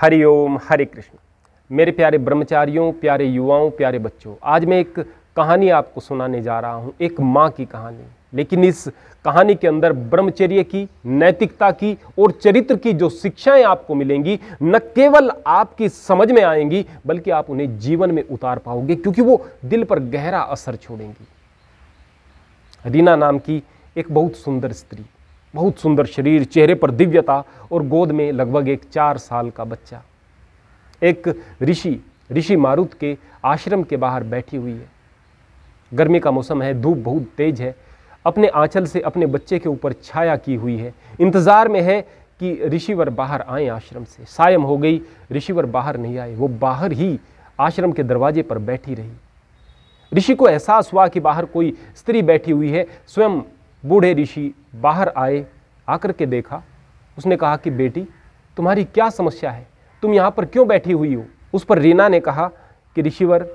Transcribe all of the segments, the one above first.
हरि ओम हरे कृष्ण मेरे प्यारे ब्रह्मचारियों प्यारे युवाओं प्यारे बच्चों आज मैं एक कहानी आपको सुनाने जा रहा हूँ एक माँ की कहानी लेकिन इस कहानी के अंदर ब्रह्मचर्य की नैतिकता की और चरित्र की जो शिक्षाएं आपको मिलेंगी न केवल आपकी समझ में आएंगी बल्कि आप उन्हें जीवन में उतार पाओगे क्योंकि वो दिल पर गहरा असर छोड़ेंगी रीना नाम की एक बहुत सुंदर स्त्री बहुत सुंदर शरीर चेहरे पर दिव्यता और गोद में लगभग एक चार साल का बच्चा एक ऋषि ऋषि मारुत के आश्रम के बाहर बैठी हुई है गर्मी का मौसम है धूप बहुत तेज है अपने आंचल से अपने बच्चे के ऊपर छाया की हुई है इंतज़ार में है कि ऋषिवर बाहर आए आश्रम से सायम हो गई ऋषिवर बाहर नहीं आए वो बाहर ही आश्रम के दरवाजे पर बैठी रही ऋषि को एहसास हुआ कि बाहर कोई स्त्री बैठी हुई है स्वयं बूढ़े ऋषि बाहर आए आकर के देखा उसने कहा कि बेटी तुम्हारी क्या समस्या है तुम यहाँ पर क्यों बैठी हुई हो उस पर रीना ने कहा कि ऋषिवर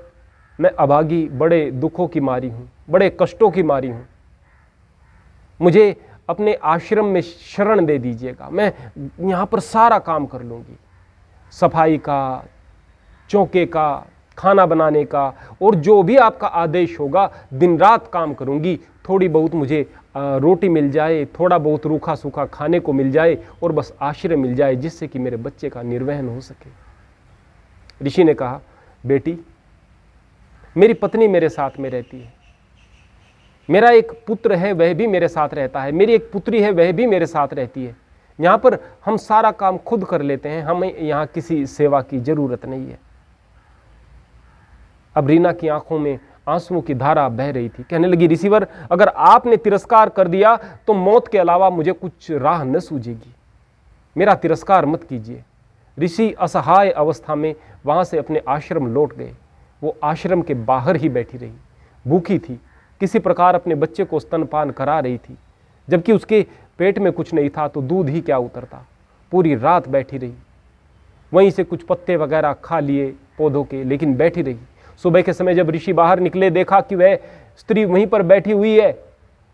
मैं अभागी बड़े दुखों की मारी हूँ बड़े कष्टों की मारी हूँ मुझे अपने आश्रम में शरण दे दीजिएगा मैं यहाँ पर सारा काम कर लूँगी सफाई का चौके का खाना बनाने का और जो भी आपका आदेश होगा दिन रात काम करूँगी थोड़ी बहुत मुझे रोटी मिल जाए थोड़ा बहुत रूखा सूखा खाने को मिल जाए और बस आश्रय मिल जाए जिससे कि मेरे बच्चे का निर्वहन हो सके ऋषि ने कहा बेटी मेरी पत्नी मेरे साथ में रहती है मेरा एक पुत्र है वह भी मेरे साथ रहता है मेरी एक पुत्री है वह भी मेरे साथ रहती है यहाँ पर हम सारा काम खुद कर लेते हैं हमें यहाँ किसी सेवा की ज़रूरत नहीं है अब रीना की आंखों में आंसुओं की धारा बह रही थी कहने लगी रिसीवर अगर आपने तिरस्कार कर दिया तो मौत के अलावा मुझे कुछ राह न सूझेगी मेरा तिरस्कार मत कीजिए ऋषि असहाय अवस्था में वहाँ से अपने आश्रम लौट गए वो आश्रम के बाहर ही बैठी रही भूखी थी किसी प्रकार अपने बच्चे को स्तनपान करा रही थी जबकि उसके पेट में कुछ नहीं था तो दूध ही क्या उतरता पूरी रात बैठी रही वहीं से कुछ पत्ते वगैरह खा लिए पौधों के लेकिन बैठी रही सुबह के समय जब ऋषि बाहर निकले देखा कि वह स्त्री वहीं पर बैठी हुई है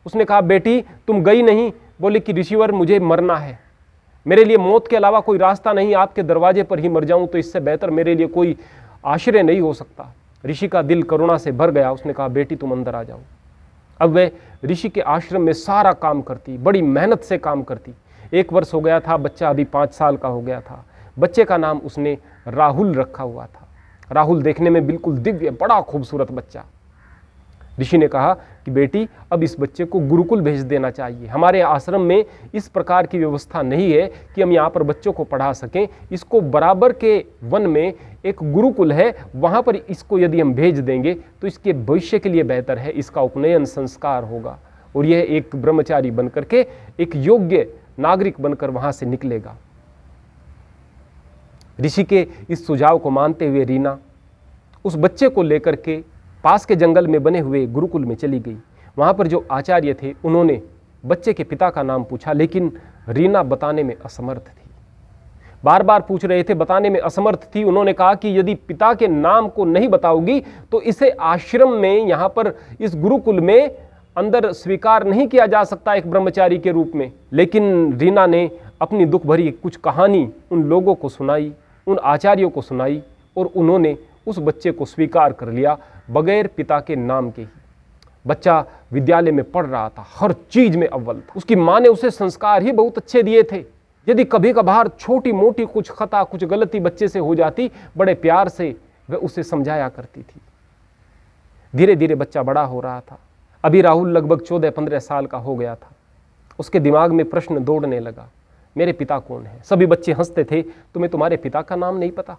उसने कहा बेटी तुम गई नहीं बोले कि ऋषिवर मुझे मरना है मेरे लिए मौत के अलावा कोई रास्ता नहीं आपके दरवाजे पर ही मर जाऊं तो इससे बेहतर मेरे लिए कोई आश्रय नहीं हो सकता ऋषि का दिल करुणा से भर गया उसने कहा बेटी तुम अंदर आ जाओ अब वह ऋषि के आश्रम में सारा काम करती बड़ी मेहनत से काम करती एक वर्ष हो गया था बच्चा अभी पाँच साल का हो गया था बच्चे का नाम उसने राहुल रखा हुआ था राहुल देखने में बिल्कुल दिव्य बड़ा खूबसूरत बच्चा ऋषि ने कहा कि बेटी अब इस बच्चे को गुरुकुल भेज देना चाहिए हमारे आश्रम में इस प्रकार की व्यवस्था नहीं है कि हम यहाँ पर बच्चों को पढ़ा सकें इसको बराबर के वन में एक गुरुकुल है वहाँ पर इसको यदि हम भेज देंगे तो इसके भविष्य के लिए बेहतर है इसका उपनयन संस्कार होगा और यह एक ब्रह्मचारी बनकर के एक योग्य नागरिक बनकर वहाँ से निकलेगा ऋषि के इस सुझाव को मानते हुए रीना उस बच्चे को लेकर के पास के जंगल में बने हुए गुरुकुल में चली गई वहाँ पर जो आचार्य थे उन्होंने बच्चे के पिता का नाम पूछा लेकिन रीना बताने में असमर्थ थी बार बार पूछ रहे थे बताने में असमर्थ थी उन्होंने कहा कि यदि पिता के नाम को नहीं बताओगी तो इसे आश्रम में यहाँ पर इस गुरुकुल में अंदर स्वीकार नहीं किया जा सकता एक ब्रह्मचारी के रूप में लेकिन रीना ने अपनी दुख भरी कुछ कहानी उन लोगों को सुनाई उन आचार्यों को सुनाई और उन्होंने उस बच्चे को स्वीकार कर लिया बगैर पिता के नाम के ही बच्चा विद्यालय में पढ़ रहा था हर चीज़ में अव्वल था उसकी माँ ने उसे संस्कार ही बहुत अच्छे दिए थे यदि कभी कभार छोटी मोटी कुछ खता कुछ गलती बच्चे से हो जाती बड़े प्यार से वह उसे समझाया करती थी धीरे धीरे बच्चा बड़ा हो रहा था अभी राहुल लगभग चौदह पंद्रह साल का हो गया था उसके दिमाग में प्रश्न दौड़ने लगा मेरे पिता कौन है सभी बच्चे हंसते थे तुम्हें तुम्हारे पिता का नाम नहीं पता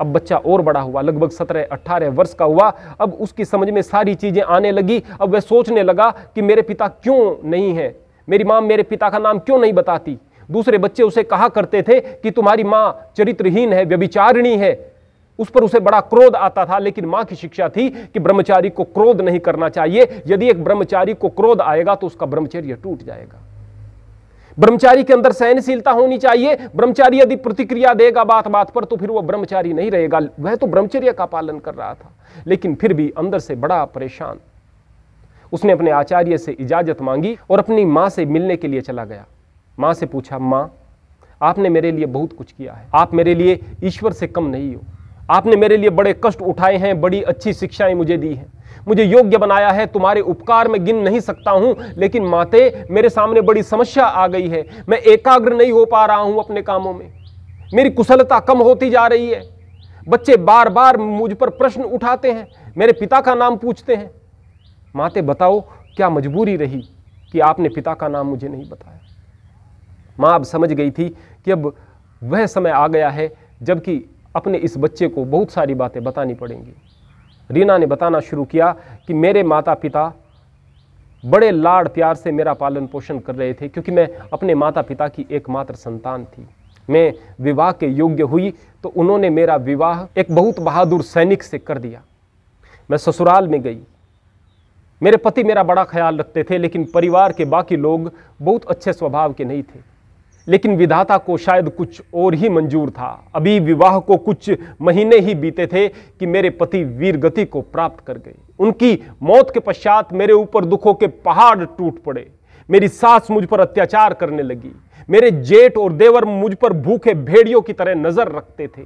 अब बच्चा और बड़ा हुआ लगभग सत्रह अट्ठारह वर्ष का हुआ अब उसकी समझ में सारी चीज़ें आने लगी अब वह सोचने लगा कि मेरे पिता क्यों नहीं है मेरी माँ मेरे पिता का नाम क्यों नहीं बताती दूसरे बच्चे उसे कहा करते थे कि तुम्हारी माँ चरित्रहीन है व्यभिचारिणी है उस पर उसे बड़ा क्रोध आता था लेकिन माँ की शिक्षा थी कि ब्रह्मचारी को क्रोध नहीं करना चाहिए यदि एक ब्रह्मचारी को क्रोध आएगा तो उसका ब्रह्मचर्य टूट जाएगा ब्रह्मचारी के अंदर सहनशीलता होनी चाहिए ब्रह्मचारी यदि प्रतिक्रिया देगा बात बात पर तो फिर वह ब्रह्मचारी नहीं रहेगा वह तो ब्रह्मचर्य का पालन कर रहा था लेकिन फिर भी अंदर से बड़ा परेशान उसने अपने आचार्य से इजाजत मांगी और अपनी माँ से मिलने के लिए चला गया माँ से पूछा माँ आपने मेरे लिए बहुत कुछ किया है आप मेरे लिए ईश्वर से कम नहीं हो आपने मेरे लिए बड़े कष्ट उठाए हैं बड़ी अच्छी शिक्षाएं मुझे दी हैं मुझे योग्य बनाया है तुम्हारे उपकार में गिन नहीं सकता हूँ लेकिन माते मेरे सामने बड़ी समस्या आ गई है मैं एकाग्र नहीं हो पा रहा हूँ अपने कामों में मेरी कुशलता कम होती जा रही है बच्चे बार बार मुझ पर प्रश्न उठाते हैं मेरे पिता का नाम पूछते हैं माते बताओ क्या मजबूरी रही कि आपने पिता का नाम मुझे नहीं बताया माँ अब समझ गई थी कि अब वह समय आ गया है जबकि अपने इस बच्चे को बहुत सारी बातें बतानी पड़ेंगी रीना ने बताना शुरू किया कि मेरे माता पिता बड़े लाड़ प्यार से मेरा पालन पोषण कर रहे थे क्योंकि मैं अपने माता पिता की एकमात्र संतान थी मैं विवाह के योग्य हुई तो उन्होंने मेरा विवाह एक बहुत बहादुर सैनिक से कर दिया मैं ससुराल में गई मेरे पति मेरा बड़ा ख्याल रखते थे लेकिन परिवार के बाकी लोग बहुत अच्छे स्वभाव के नहीं थे लेकिन विधाता को शायद कुछ और ही मंजूर था अभी विवाह को कुछ महीने ही बीते थे कि मेरे पति वीरगति को प्राप्त कर गए उनकी मौत के पश्चात मेरे ऊपर दुखों के पहाड़ टूट पड़े मेरी सास मुझ पर अत्याचार करने लगी मेरे जेठ और देवर मुझ पर भूखे भेड़ियों की तरह नजर रखते थे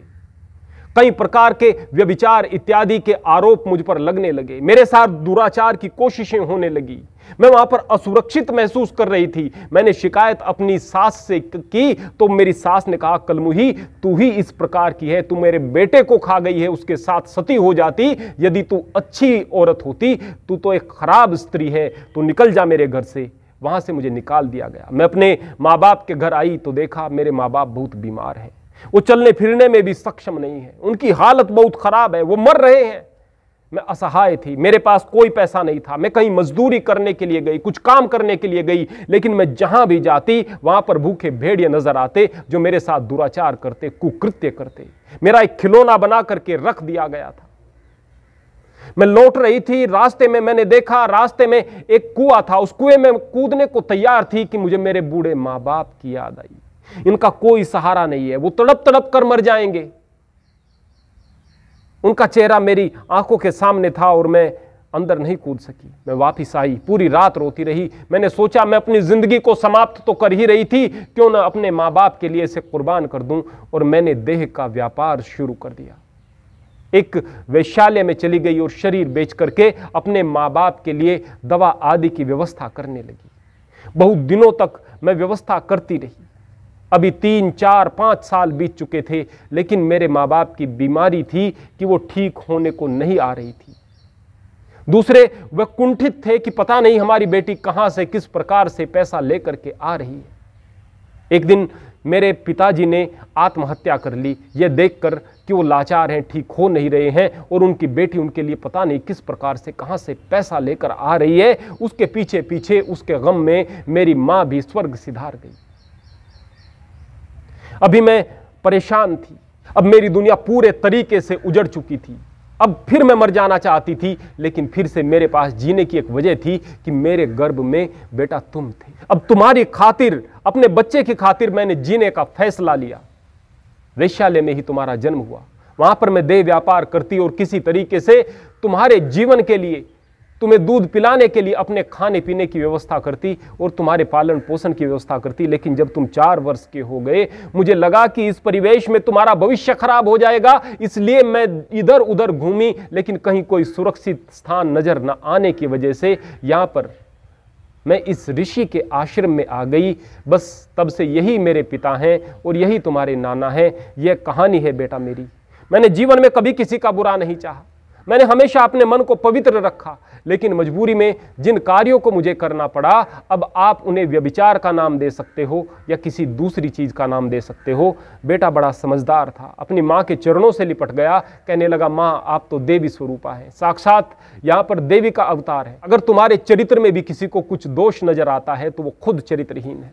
कई प्रकार के व्यभिचार इत्यादि के आरोप मुझ पर लगने लगे मेरे साथ दुराचार की कोशिशें होने लगी मैं वहां पर असुरक्षित महसूस कर रही थी मैंने शिकायत अपनी सास से की तो मेरी सास ने कहा कलमुही तू ही इस प्रकार की है तू मेरे बेटे को खा गई है उसके साथ सती हो जाती यदि तू अच्छी औरत होती तू तो एक खराब स्त्री है तू निकल जा मेरे घर से वहां से मुझे निकाल दिया गया मैं अपने माँ बाप के घर आई तो देखा मेरे माँ बाप बहुत बीमार हैं वो चलने फिरने में भी सक्षम नहीं है उनकी हालत बहुत ख़राब है वो मर रहे हैं मैं असहाय थी मेरे पास कोई पैसा नहीं था मैं कहीं मजदूरी करने के लिए गई कुछ काम करने के लिए गई लेकिन मैं जहां भी जाती वहां पर भूखे भेड़िए नजर आते जो मेरे साथ दुराचार करते कुकृत्य करते मेरा एक खिलौना बना करके रख दिया गया था मैं लौट रही थी रास्ते में मैंने देखा रास्ते में एक कुआ था उस कुएं में कूदने को तैयार थी कि मुझे मेरे बूढ़े मां बाप की याद आई इनका कोई सहारा नहीं है वो तड़प तड़प कर मर जाएंगे उनका चेहरा मेरी आंखों के सामने था और मैं अंदर नहीं कूद सकी मैं वापिस आई पूरी रात रोती रही मैंने सोचा मैं अपनी ज़िंदगी को समाप्त तो कर ही रही थी क्यों ना अपने माँ बाप के लिए इसे कुर्बान कर दूं और मैंने देह का व्यापार शुरू कर दिया एक वैशाल्य में चली गई और शरीर बेच करके अपने माँ बाप के लिए दवा आदि की व्यवस्था करने लगी बहुत दिनों तक मैं व्यवस्था करती रही अभी तीन चार पाँच साल बीत चुके थे लेकिन मेरे माँ बाप की बीमारी थी कि वो ठीक होने को नहीं आ रही थी दूसरे वह कुंठित थे कि पता नहीं हमारी बेटी कहाँ से किस प्रकार से पैसा लेकर के आ रही है एक दिन मेरे पिताजी ने आत्महत्या कर ली ये देखकर कि वो लाचार हैं ठीक हो नहीं रहे हैं और उनकी बेटी उनके लिए पता नहीं किस प्रकार से कहाँ से पैसा लेकर आ रही है उसके पीछे पीछे उसके गम में मेरी माँ भी स्वर्ग सिधार गई अभी मैं परेशान थी अब मेरी दुनिया पूरे तरीके से उजड़ चुकी थी अब फिर मैं मर जाना चाहती थी लेकिन फिर से मेरे पास जीने की एक वजह थी कि मेरे गर्भ में बेटा तुम थे अब तुम्हारी खातिर अपने बच्चे की खातिर मैंने जीने का फैसला लिया वैश्यालय में ही तुम्हारा जन्म हुआ वहां पर मैं देह व्यापार करती और किसी तरीके से तुम्हारे जीवन के लिए तुम्हें दूध पिलाने के लिए अपने खाने पीने की व्यवस्था करती और तुम्हारे पालन पोषण की व्यवस्था करती लेकिन जब तुम चार वर्ष के हो गए मुझे लगा कि इस परिवेश में तुम्हारा भविष्य खराब हो जाएगा इसलिए मैं इधर उधर घूमी लेकिन कहीं कोई सुरक्षित स्थान नजर न आने की वजह से यहाँ पर मैं इस ऋषि के आश्रम में आ गई बस तब से यही मेरे पिता हैं और यही तुम्हारे नाना हैं यह कहानी है बेटा मेरी मैंने जीवन में कभी किसी का बुरा नहीं चाहा मैंने हमेशा अपने मन को पवित्र रखा लेकिन मजबूरी में जिन कार्यों को मुझे करना पड़ा अब आप उन्हें व्यभिचार का नाम दे सकते हो या किसी दूसरी चीज़ का नाम दे सकते हो बेटा बड़ा समझदार था अपनी माँ के चरणों से लिपट गया कहने लगा माँ आप तो देवी स्वरूपा है साक्षात यहाँ पर देवी का अवतार है अगर तुम्हारे चरित्र में भी किसी को कुछ दोष नजर आता है तो वो खुद चरित्रहीन है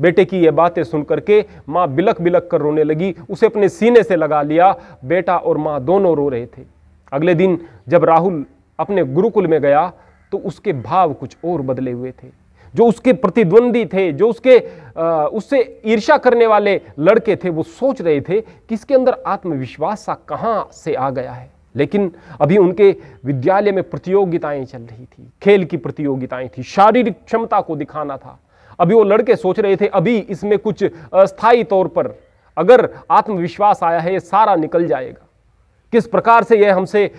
बेटे की ये बातें सुन करके माँ बिलक बिलक कर रोने लगी उसे अपने सीने से लगा लिया बेटा और माँ दोनों रो रहे थे अगले दिन जब राहुल अपने गुरुकुल में गया तो उसके भाव कुछ और बदले हुए थे जो उसके प्रतिद्वंदी थे जो उसके आ, उससे ईर्षा करने वाले लड़के थे वो सोच रहे थे कि इसके अंदर आत्मविश्वास सा कहाँ से आ गया है लेकिन अभी उनके विद्यालय में प्रतियोगिताएं चल रही थी खेल की प्रतियोगिताएं थी शारीरिक क्षमता को दिखाना था अभी वो लड़के सोच रहे थे अभी इसमें कुछ अस्थायी तौर पर अगर आत्मविश्वास आया है ये सारा निकल जाएगा किस प्रकार से यह हमसे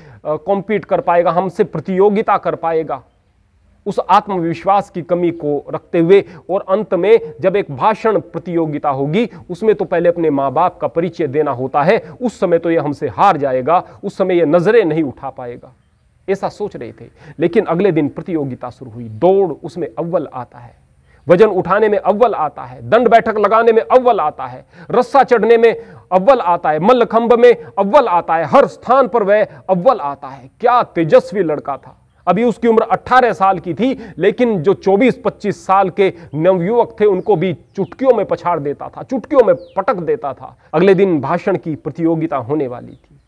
कॉम्पीट कर पाएगा हमसे प्रतियोगिता कर पाएगा उस आत्मविश्वास की कमी को रखते हुए और अंत में जब एक भाषण प्रतियोगिता होगी उसमें तो पहले अपने माँ बाप का परिचय देना होता है उस समय तो यह हमसे हार जाएगा उस समय यह नज़रें नहीं उठा पाएगा ऐसा सोच रहे थे लेकिन अगले दिन प्रतियोगिता शुरू हुई दौड़ उसमें अव्वल आता है वजन उठाने में अव्वल आता है दंड बैठक लगाने में अव्वल आता है रस्सा चढ़ने में अव्वल आता है मल्लखंब में अव्वल आता है हर स्थान पर वह अव्वल आता है क्या तेजस्वी लड़का था अभी उसकी उम्र 18 साल की थी लेकिन जो 24-25 साल के नवयुवक थे उनको भी चुटकियों में पछाड़ देता था चुटकियों में पटक देता था अगले दिन भाषण की प्रतियोगिता होने वाली थी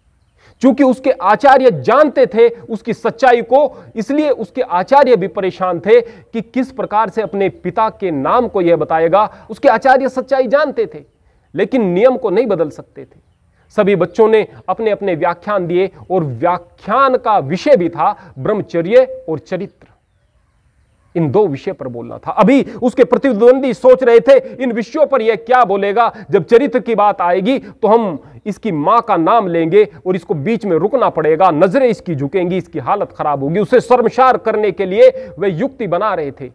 चूंकि उसके आचार्य जानते थे उसकी सच्चाई को इसलिए उसके आचार्य भी परेशान थे कि किस प्रकार से अपने पिता के नाम को यह बताएगा उसके आचार्य सच्चाई जानते थे लेकिन नियम को नहीं बदल सकते थे सभी बच्चों ने अपने अपने व्याख्यान दिए और व्याख्यान का विषय भी था ब्रह्मचर्य और चरित्र इन दो विषय पर बोलना था अभी उसके प्रतिद्वंदी सोच रहे थे इन विषयों पर यह क्या बोलेगा जब चरित्र की बात आएगी तो हम इसकी मां का नाम लेंगे और इसको बीच में रुकना पड़ेगा नजरें इसकी झुकेंगी इसकी हालत खराब होगी उसे शर्मशार करने के लिए वे युक्ति बना रहे थे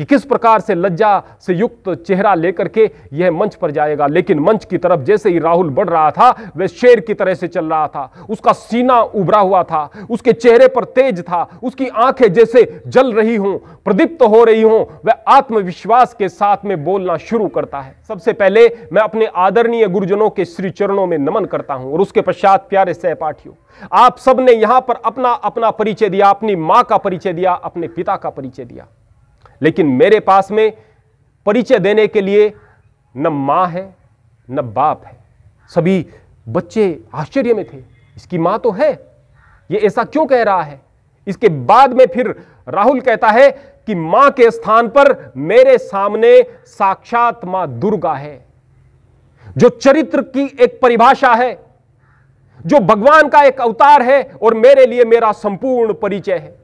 कि किस प्रकार से लज्जा से युक्त चेहरा लेकर के यह मंच पर जाएगा लेकिन मंच की तरफ जैसे ही राहुल बढ़ रहा था वह शेर की तरह से चल रहा था उसका सीना उभरा हुआ था उसके चेहरे पर तेज था उसकी आंखें जैसे जल रही हों प्रदीप्त हो रही हों वह आत्मविश्वास के साथ में बोलना शुरू करता है सबसे पहले मैं अपने आदरणीय गुरुजनों के श्री चरणों में नमन करता हूं और उसके पश्चात प्यारे सहपाठियों आप सबने यहां पर अपना अपना परिचय दिया अपनी मां का परिचय दिया अपने पिता का परिचय दिया लेकिन मेरे पास में परिचय देने के लिए न माँ है न बाप है सभी बच्चे आश्चर्य में थे इसकी माँ तो है ये ऐसा क्यों कह रहा है इसके बाद में फिर राहुल कहता है कि मां के स्थान पर मेरे सामने साक्षात मां दुर्गा है जो चरित्र की एक परिभाषा है जो भगवान का एक अवतार है और मेरे लिए मेरा संपूर्ण परिचय है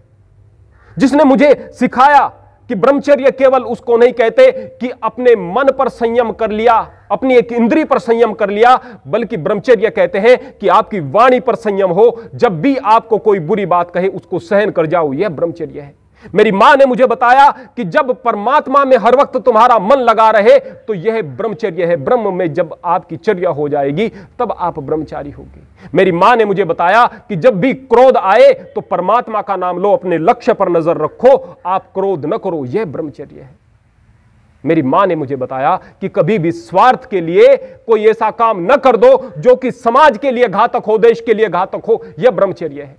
जिसने मुझे सिखाया कि ब्रह्मचर्य केवल उसको नहीं कहते कि अपने मन पर संयम कर लिया अपनी एक इंद्री पर संयम कर लिया बल्कि ब्रह्मचर्य कहते हैं कि आपकी वाणी पर संयम हो जब भी आपको कोई बुरी बात कहे उसको सहन कर जाओ यह ब्रह्मचर्य है मेरी मां ने मुझे बताया कि जब परमात्मा में हर वक्त तुम्हारा मन लगा रहे तो यह ब्रह्मचर्य है ब्रह्म में जब आपकी चर्या हो जाएगी तब आप ब्रह्मचारी होगी मेरी मां ने मुझे बताया कि जब भी क्रोध आए तो परमात्मा का नाम लो अपने लक्ष्य पर नजर रखो आप क्रोध न करो यह ब्रह्मचर्य है मेरी मां ने मुझे बताया कि कभी भी स्वार्थ के लिए कोई ऐसा काम न कर दो जो कि समाज के लिए घातक हो देश के लिए घातक हो यह ब्रह्मचर्य है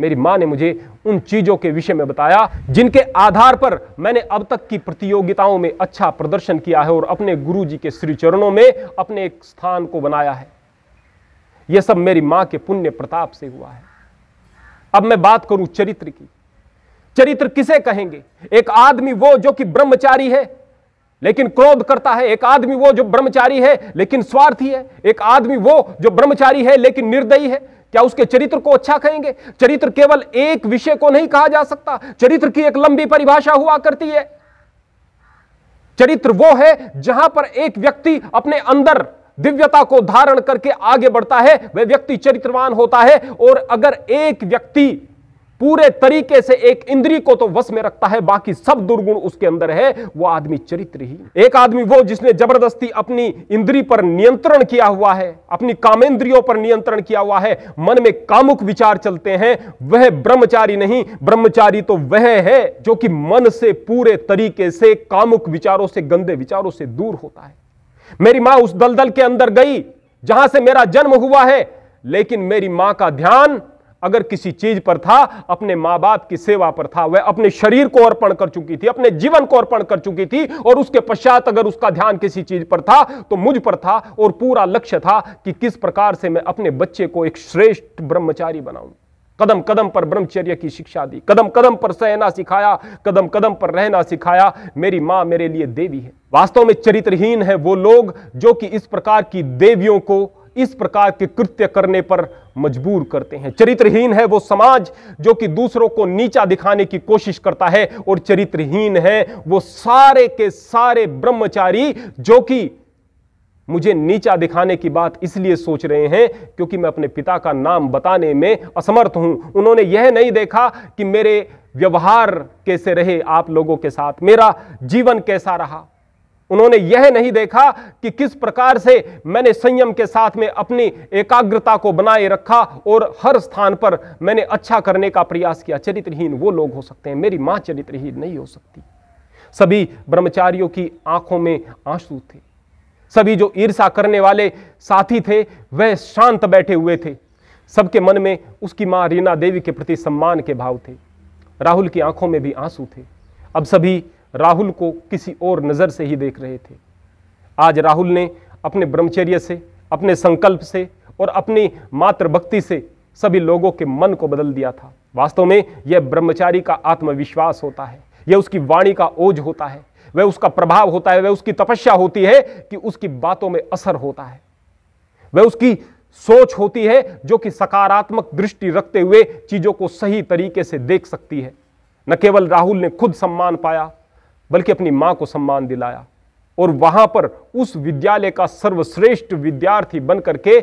मेरी मां ने मुझे उन चीजों के विषय में बताया जिनके आधार पर मैंने अब तक की प्रतियोगिताओं में अच्छा प्रदर्शन किया है और अपने गुरु जी के श्री चरणों में अपने एक स्थान को बनाया है यह सब मेरी मां के पुण्य प्रताप से हुआ है अब मैं बात करूं चरित्र की चरित्र किसे कहेंगे एक आदमी वो जो कि ब्रह्मचारी है लेकिन क्रोध करता है एक आदमी वो जो ब्रह्मचारी है लेकिन स्वार्थी है एक आदमी वो जो ब्रह्मचारी है लेकिन निर्दयी है क्या उसके चरित्र को अच्छा कहेंगे चरित्र केवल एक विषय को नहीं कहा जा सकता चरित्र की एक लंबी परिभाषा हुआ करती है चरित्र वो है जहां पर एक व्यक्ति अपने अंदर दिव्यता को धारण करके आगे बढ़ता है वह व्यक्ति चरित्रवान होता है और अगर एक व्यक्ति पूरे तरीके से एक इंद्री को तो वश में रखता है बाकी सब दुर्गुण उसके अंदर है वो आदमी चरित्रहीन एक आदमी वो जिसने जबरदस्ती अपनी इंद्री पर नियंत्रण किया हुआ है अपनी कामेंद्रियों पर नियंत्रण किया हुआ है मन में कामुक विचार चलते हैं वह ब्रह्मचारी नहीं ब्रह्मचारी तो वह है जो कि मन से पूरे तरीके से कामुक विचारों से गंदे विचारों से दूर होता है मेरी मां उस दलदल के अंदर गई जहां से मेरा जन्म हुआ है लेकिन मेरी मां का ध्यान अगर किसी चीज पर था अपने माँ बाप की सेवा पर था वह अपने शरीर को अर्पण कर चुकी थी अपने जीवन को अर्पण कर चुकी थी और उसके पश्चात अगर उसका ध्यान किसी चीज पर था तो मुझ पर था और पूरा लक्ष्य था कि किस प्रकार से मैं अपने बच्चे को एक श्रेष्ठ ब्रह्मचारी बनाऊं कदम कदम पर ब्रह्मचर्य की शिक्षा दी कदम कदम पर सहना सिखाया कदम कदम पर रहना सिखाया मेरी माँ मेरे लिए देवी है वास्तव में चरित्रहीन है वो लोग जो कि इस प्रकार की देवियों को इस प्रकार के कृत्य करने पर मजबूर करते हैं चरित्रहीन है वो समाज जो कि दूसरों को नीचा दिखाने की कोशिश करता है और चरित्रहीन है वो सारे के सारे ब्रह्मचारी जो कि मुझे नीचा दिखाने की बात इसलिए सोच रहे हैं क्योंकि मैं अपने पिता का नाम बताने में असमर्थ हूं उन्होंने यह नहीं देखा कि मेरे व्यवहार कैसे रहे आप लोगों के साथ मेरा जीवन कैसा रहा उन्होंने यह नहीं देखा कि किस प्रकार से मैंने संयम के साथ में अपनी एकाग्रता को बनाए रखा और हर स्थान पर मैंने अच्छा करने का प्रयास किया चरित्रहीन वो लोग हो सकते हैं मेरी मां चरित्रहीन नहीं हो सकती सभी ब्रह्मचारियों की आंखों में आंसू थे सभी जो ईर्षा करने वाले साथी थे वह शांत बैठे हुए थे सबके मन में उसकी माँ रीना देवी के प्रति सम्मान के भाव थे राहुल की आंखों में भी आंसू थे अब सभी राहुल को किसी और नज़र से ही देख रहे थे आज राहुल ने अपने ब्रह्मचर्य से अपने संकल्प से और अपनी मातृभक्ति से सभी लोगों के मन को बदल दिया था वास्तव में यह ब्रह्मचारी का आत्मविश्वास होता है यह उसकी वाणी का ओझ होता है वह उसका प्रभाव होता है वह उसकी तपस्या होती है कि उसकी बातों में असर होता है वह उसकी सोच होती है जो कि सकारात्मक दृष्टि रखते हुए चीज़ों को सही तरीके से देख सकती है न केवल राहुल ने खुद सम्मान पाया बल्कि अपनी माँ को सम्मान दिलाया और वहाँ पर उस विद्यालय का सर्वश्रेष्ठ विद्यार्थी बन के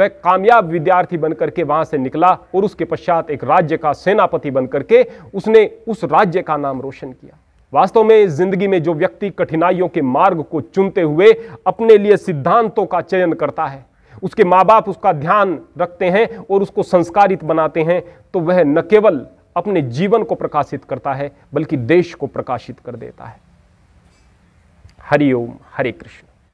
वह कामयाब विद्यार्थी बन के वहाँ से निकला और उसके पश्चात एक राज्य का सेनापति बन के उसने उस राज्य का नाम रोशन किया वास्तव में जिंदगी में जो व्यक्ति कठिनाइयों के मार्ग को चुनते हुए अपने लिए सिद्धांतों का चयन करता है उसके माँ बाप उसका ध्यान रखते हैं और उसको संस्कारित बनाते हैं तो वह न केवल अपने जीवन को प्रकाशित करता है बल्कि देश को प्रकाशित कर देता है हरिओम हरे कृष्ण